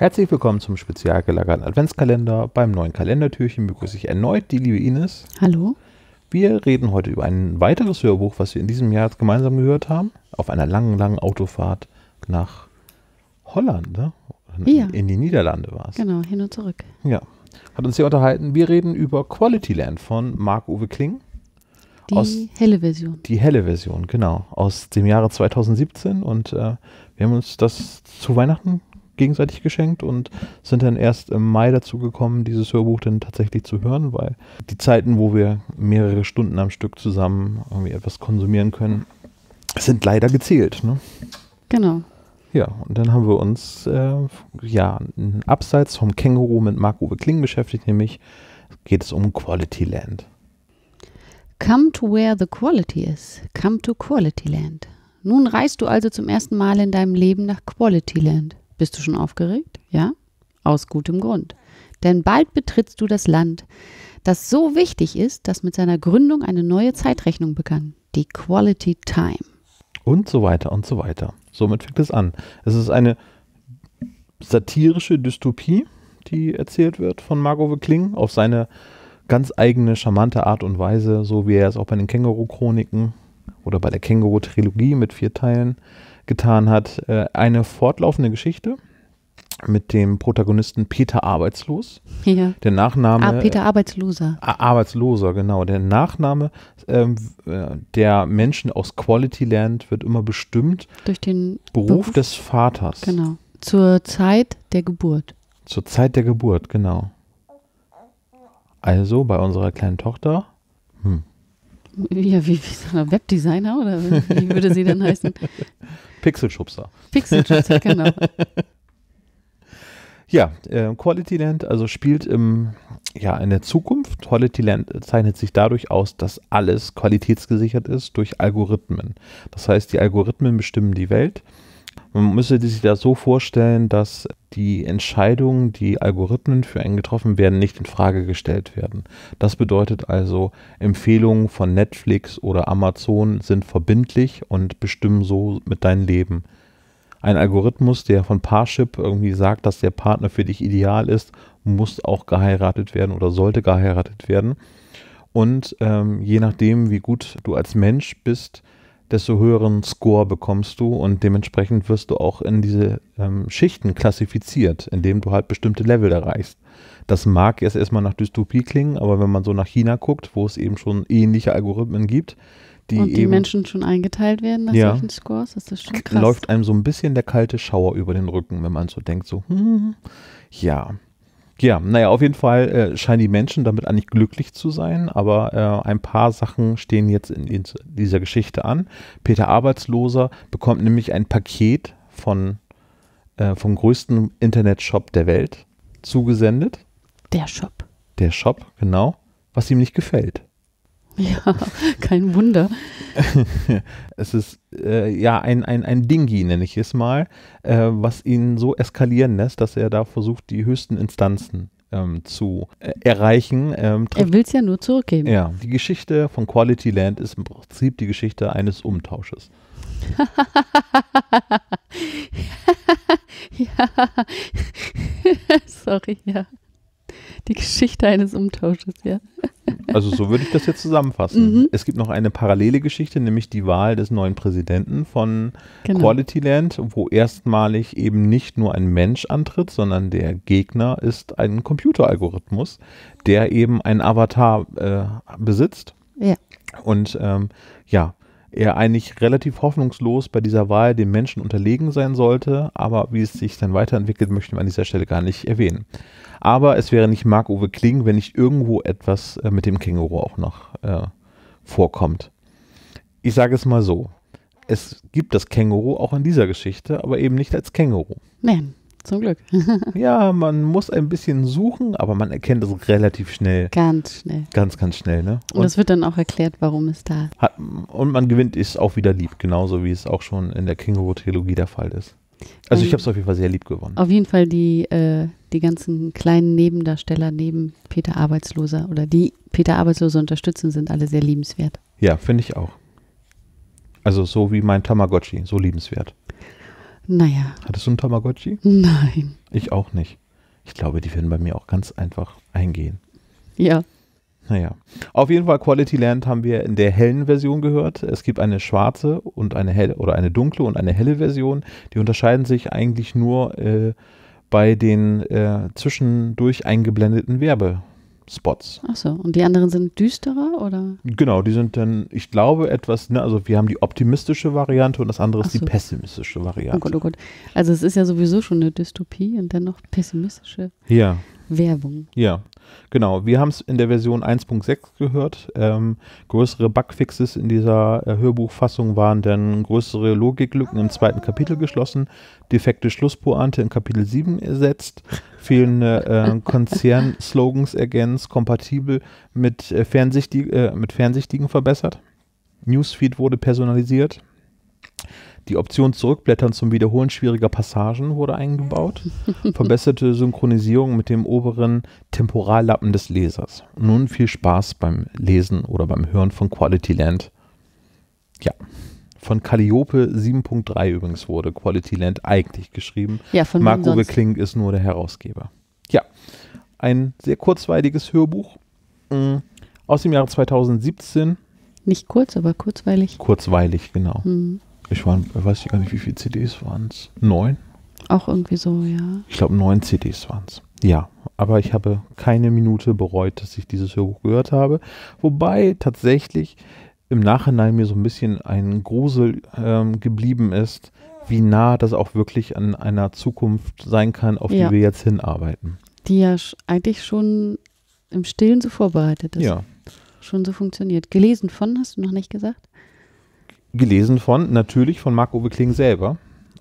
Herzlich willkommen zum spezial gelagerten Adventskalender. Beim neuen Kalendertürchen begrüße ich erneut die liebe Ines. Hallo. Wir reden heute über ein weiteres Hörbuch, was wir in diesem Jahr gemeinsam gehört haben, auf einer langen, langen Autofahrt nach Holland, ne? Ja. In die Niederlande war es. Genau, hin und zurück. Ja. Hat uns hier unterhalten. Wir reden über Quality Land von Marc-Uwe Kling. Die aus, helle Version. Die helle Version, genau. Aus dem Jahre 2017. Und äh, wir haben uns das zu Weihnachten gegenseitig geschenkt und sind dann erst im Mai dazu gekommen, dieses Hörbuch dann tatsächlich zu hören, weil die Zeiten, wo wir mehrere Stunden am Stück zusammen irgendwie etwas konsumieren können, sind leider gezählt. Ne? Genau. Ja, und dann haben wir uns äh, ja abseits vom Känguru mit Marco uwe Kling beschäftigt, nämlich geht es um Quality Land. Come to where the quality is. Come to Quality Land. Nun reist du also zum ersten Mal in deinem Leben nach Quality Land. Bist du schon aufgeregt? Ja? Aus gutem Grund. Denn bald betrittst du das Land, das so wichtig ist, dass mit seiner Gründung eine neue Zeitrechnung begann. Die Quality Time. Und so weiter und so weiter. Somit fängt es an. Es ist eine satirische Dystopie, die erzählt wird von Margot Kling auf seine ganz eigene, charmante Art und Weise, so wie er es auch bei den Känguru-Chroniken oder bei der Känguru-Trilogie mit vier Teilen getan hat, äh, eine fortlaufende Geschichte mit dem Protagonisten Peter Arbeitslos. Ja. Der Nachname. Ah, Peter Arbeitsloser. Äh, Arbeitsloser, genau. Der Nachname ähm, äh, der Menschen aus Quality Land wird immer bestimmt durch den Beruf, Beruf des Vaters. Genau. Zur Zeit der Geburt. Zur Zeit der Geburt, genau. Also bei unserer kleinen Tochter. Hm. Ja, wie, wie Webdesigner oder wie würde sie dann heißen? Pixelschubser. Pixelschubser, genau. Ja, äh, Quality Land also spielt im, ja, in der Zukunft. Quality Land zeichnet sich dadurch aus, dass alles qualitätsgesichert ist durch Algorithmen. Das heißt, die Algorithmen bestimmen die Welt man müsste sich das so vorstellen, dass die Entscheidungen, die Algorithmen für einen getroffen werden, nicht in Frage gestellt werden. Das bedeutet also, Empfehlungen von Netflix oder Amazon sind verbindlich und bestimmen so mit deinem Leben. Ein Algorithmus, der von Parship irgendwie sagt, dass der Partner für dich ideal ist, muss auch geheiratet werden oder sollte geheiratet werden. Und ähm, je nachdem, wie gut du als Mensch bist, desto höheren Score bekommst du und dementsprechend wirst du auch in diese ähm, Schichten klassifiziert, indem du halt bestimmte Level erreichst. Das mag jetzt erstmal nach Dystopie klingen, aber wenn man so nach China guckt, wo es eben schon ähnliche Algorithmen gibt, die und die Menschen schon eingeteilt werden nach ja, solchen Scores, ist das schon krass. Läuft einem so ein bisschen der kalte Schauer über den Rücken, wenn man so denkt, so, hm, ja. Ja, naja, auf jeden Fall äh, scheinen die Menschen damit eigentlich glücklich zu sein, aber äh, ein paar Sachen stehen jetzt in, in, dieser Geschichte an. Peter Arbeitsloser bekommt nämlich ein Paket von, äh, vom größten Internetshop der Welt zugesendet. Der Shop. Der Shop, genau, was ihm nicht gefällt. Ja, kein Wunder es ist äh, ja ein, ein, ein Dingi, nenne ich es mal, äh, was ihn so eskalieren lässt, dass er da versucht, die höchsten Instanzen ähm, zu äh, erreichen. Ähm, er will es ja nur zurückgeben. Ja, die Geschichte von Quality Land ist im Prinzip die Geschichte eines Umtausches. ja, sorry, ja. Die Geschichte eines Umtausches, ja. Also so würde ich das jetzt zusammenfassen. Mhm. Es gibt noch eine parallele Geschichte, nämlich die Wahl des neuen Präsidenten von genau. Quality Land, wo erstmalig eben nicht nur ein Mensch antritt, sondern der Gegner ist ein Computeralgorithmus, der eben einen Avatar äh, besitzt. Ja. Und ähm, ja, er eigentlich relativ hoffnungslos bei dieser Wahl den Menschen unterlegen sein sollte, aber wie es sich dann weiterentwickelt, möchten wir an dieser Stelle gar nicht erwähnen. Aber es wäre nicht Marc-Uwe Kling, wenn nicht irgendwo etwas äh, mit dem Känguru auch noch äh, vorkommt. Ich sage es mal so. Es gibt das Känguru auch in dieser Geschichte, aber eben nicht als Känguru. Nein. Zum Glück. ja, man muss ein bisschen suchen, aber man erkennt es relativ schnell. Ganz schnell. Ganz, ganz schnell, ne? Und, es wird dann auch erklärt, warum es da ist. und man gewinnt es auch wieder lieb, genauso wie es auch schon in der Känguru-Trilogie der Fall ist. Also ähm, ich habe es auf jeden Fall sehr lieb gewonnen. Auf jeden Fall die, äh, die ganzen kleinen Nebendarsteller neben Peter Arbeitsloser oder die Peter Arbeitslose unterstützen, sind alle sehr liebenswert. Ja, finde ich auch. Also so wie mein Tamagotchi, so liebenswert. Naja. Hattest du einen Tamagotchi? Nein. Ich auch nicht. Ich glaube, die werden bei mir auch ganz einfach eingehen. Ja. Naja. Auf jeden Fall Quality Land haben wir in der hellen Version gehört. Es gibt eine schwarze und eine helle oder eine dunkle und eine helle Version. Die unterscheiden sich eigentlich nur äh, bei den äh, zwischendurch eingeblendeten Werbe. Spots. Achso, und die anderen sind düsterer oder? Genau, die sind dann, ich glaube, etwas, ne, also wir haben die optimistische Variante und das andere ist so. die pessimistische Variante. Oh Gott, oh Gott. Also es ist ja sowieso schon eine Dystopie und dann noch pessimistische ja. Werbung. Ja. Genau, wir haben es in der Version 1.6 gehört. Ähm, größere Bugfixes in dieser äh, Hörbuchfassung waren dann größere Logiklücken im zweiten Kapitel geschlossen, defekte Schlusspointe in Kapitel 7 ersetzt, fehlende äh, konzern ergänzt, kompatibel mit, äh, Fernsichtig äh, mit Fernsichtigen verbessert. Newsfeed wurde personalisiert. Die Option Zurückblättern zum Wiederholen schwieriger Passagen wurde eingebaut. Verbesserte Synchronisierung mit dem oberen Temporallappen des Lesers. Nun viel Spaß beim Lesen oder beim Hören von Quality Land. Ja. Von Calliope 7.3 übrigens wurde Quality Land eigentlich geschrieben. Ja, von Marco Kling ist nur der Herausgeber. Ja, ein sehr kurzweiliges Hörbuch mh, mm, aus dem Jahre 2017. Nicht kurz, aber kurzweilig. Kurzweilig, genau. Mhm. Ich war, weiß ich gar nicht, wie viele CDs waren es? Neun? Auch irgendwie so, ja. Ich glaube, neun CDs waren es. Ja, aber ich habe keine Minute bereut, dass ich dieses Hörbuch gehört habe. Wobei tatsächlich im Nachhinein mir so ein bisschen ein Grusel ähm, geblieben ist, wie nah das auch wirklich an einer Zukunft sein kann, auf ja. die wir jetzt hinarbeiten. Die ja eigentlich schon im Stillen so vorbereitet ist. Ja. Schon so funktioniert. Gelesen von, hast du noch nicht gesagt? Gelesen von, natürlich von Marco uwe Kling selber,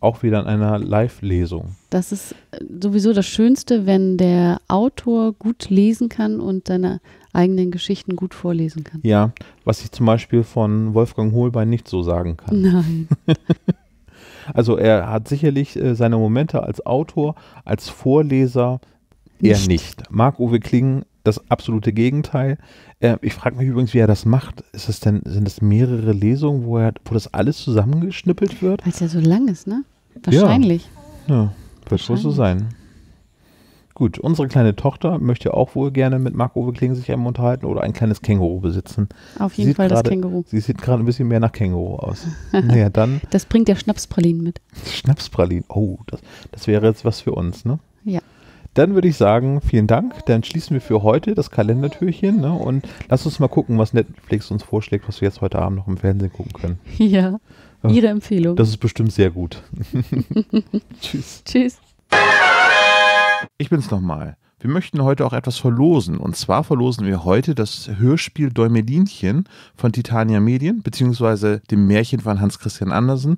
auch wieder in einer Live-Lesung. Das ist äh, sowieso das Schönste, wenn der Autor gut lesen kann und seine eigenen Geschichten gut vorlesen kann. Ja, was ich zum Beispiel von Wolfgang Hohlbein nicht so sagen kann. Nein. also er hat sicherlich äh, seine Momente als Autor, als Vorleser eher nicht. nicht. Marc-Uwe Kling das absolute Gegenteil. Äh, ich frage mich übrigens, wie er das macht. Ist es denn, sind das mehrere Lesungen, wo, er, wo das alles zusammengeschnippelt wird? Weil es ja so lang ist, ne? Wahrscheinlich. Ja, ja wird wohl so sein. Gut, unsere kleine Tochter möchte auch wohl gerne mit Marco uwe Kling sich einmal unterhalten oder ein kleines Känguru besitzen. Auf jeden sie Fall das Känguru. Sie sieht gerade ein bisschen mehr nach Känguru aus. naja, dann. Das bringt ja Schnapspralin mit. Schnapspralin, oh, das, das wäre jetzt was für uns, ne? Ja. Dann würde ich sagen, vielen Dank. Dann schließen wir für heute das Kalendertürchen ne? und lass uns mal gucken, was Netflix uns vorschlägt, was wir jetzt heute Abend noch im Fernsehen gucken können. Ja, Ihre Empfehlung. Das ist bestimmt sehr gut. Tschüss. Tschüss. Ich bin's nochmal. Wir möchten heute auch etwas verlosen. Und zwar verlosen wir heute das Hörspiel Däumelinchen von Titania Medien, beziehungsweise dem Märchen von Hans Christian Andersen.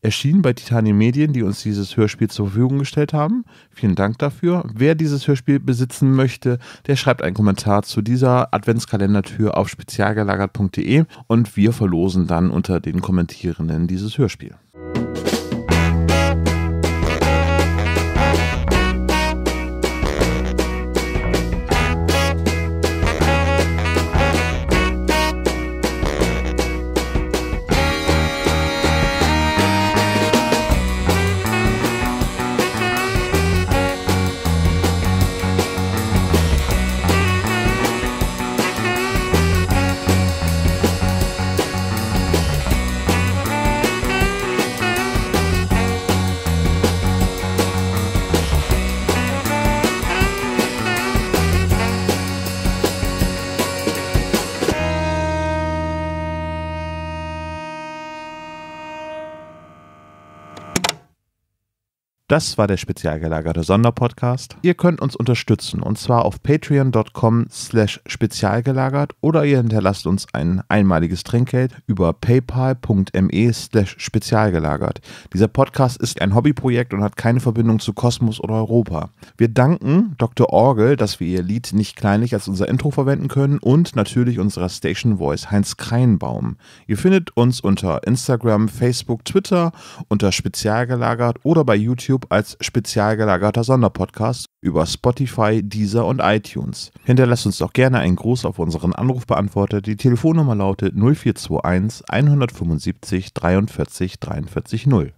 erschienen bei Titania Medien, die uns dieses Hörspiel zur Verfügung gestellt haben. Vielen Dank dafür. Wer dieses Hörspiel besitzen möchte, der schreibt einen Kommentar zu dieser Adventskalendertür auf spezialgelagert.de und wir verlosen dann unter den Kommentierenden dieses Hörspiel. Das war der spezial gelagerte Sonderpodcast. Ihr könnt uns unterstützen und zwar auf patreon.com slash spezialgelagert oder ihr hinterlasst uns ein einmaliges Trinkgeld über paypal.me slash spezialgelagert. Dieser Podcast ist ein Hobbyprojekt und hat keine Verbindung zu Kosmos oder Europa. Wir danken Dr. Orgel, dass wir ihr Lied nicht kleinlich als unser Intro verwenden können und natürlich unserer Station Voice Heinz Kreinbaum. Ihr findet uns unter Instagram, Facebook, Twitter, unter Spezialgelagert oder bei YouTube als spezial gelagerter Sonderpodcast über Spotify, Deezer und iTunes. Hinterlasst uns doch gerne einen Gruß auf unseren Anrufbeantworter. Die Telefonnummer lautet 0421 175 43 43 0.